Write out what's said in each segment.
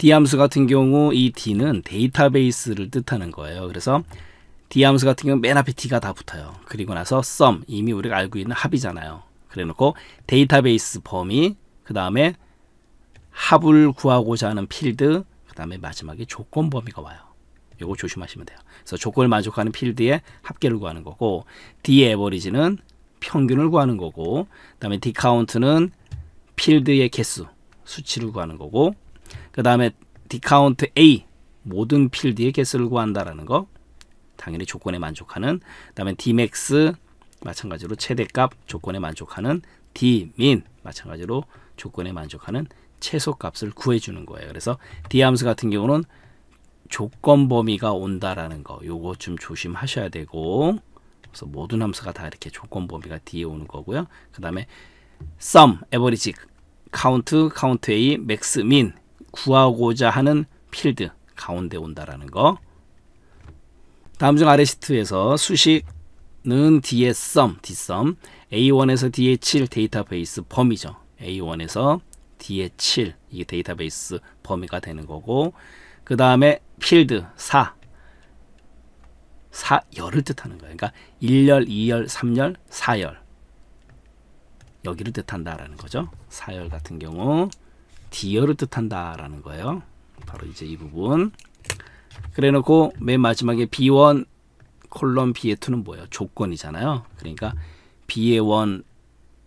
D 함수 같은 경우 이 D는 데이터베이스를 뜻하는 거예요. 그래서 D 함수 같은 경우 맨 앞에 D가 다 붙어요. 그리고 나서 sum 이미 우리가 알고 있는 합이잖아요. 그래놓고 데이터베이스 범위 그 다음에 합을 구하고자 하는 필드 그 다음에 마지막에 조건 범위가 와요. 요거 조심하시면 돼요. 그래서 조건을 만족하는 필드에 합계를 구하는 거고 D 에버리지는 평균을 구하는 거고 그 다음에 D 카운트는 필드의 개수 수치를 구하는 거고 그 다음에 디카운트 A 모든 필드의 개수를 구한다라는 거 당연히 조건에 만족하는 그 다음에 dmax 마찬가지로 최대값 조건에 만족하는 dmin 마찬가지로 조건에 만족하는 최소값을 구해주는 거예요. 그래서 디함수 같은 경우는 조건 범위가 온다라는 거 요거 좀 조심하셔야 되고 그래서 모든 함수가 다 이렇게 조건 범위가 뒤에 오는 거고요. 그 다음에 sum, average, count, count a, max, min 구하고자 하는 필드 가운데 온다라는 거. 다음 중 아래 시트에서 수식는 D의 sum, D s u A1에서 D의 7 데이터베이스 범위죠. A1에서 D의 7 이게 데이터베이스 범위가 되는 거고 그 다음에 필드 4 4 열을 뜻하는 거예요. 그러니까 1열, 2열, 3열, 4열 여기를 뜻한다라는 거죠. 4열 같은 경우 디어를 뜻한다라는 거예요. 바로 이제 이 부분. 그래 놓고 맨 마지막에 B1 콜론 B의 2는 뭐예요? 조건이잖아요. 그러니까 B의 1,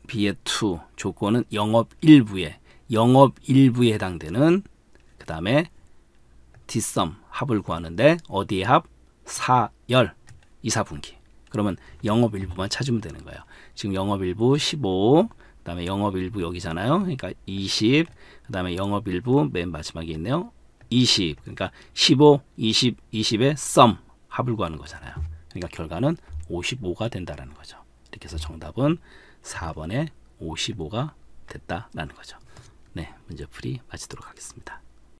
B의 2 조건은 영업 일부에 영업 일부에 해당되는 그 다음에 디썸 합을 구하는데 어디에 합? 4열2사분기 그러면 영업 일부만 찾으면 되는 거예요. 지금 영업 일부 15 그다음에 영업 일부 여기잖아요. 그러니까 20. 그다음에 영업 일부 맨 마지막에 있네요. 20. 그러니까 15, 20, 20의 썸 합을 구하는 거잖아요. 그러니까 결과는 55가 된다라는 거죠. 이렇게 해서 정답은 4번에 55가 됐다라는 거죠. 네, 문제풀이 마치도록 하겠습니다.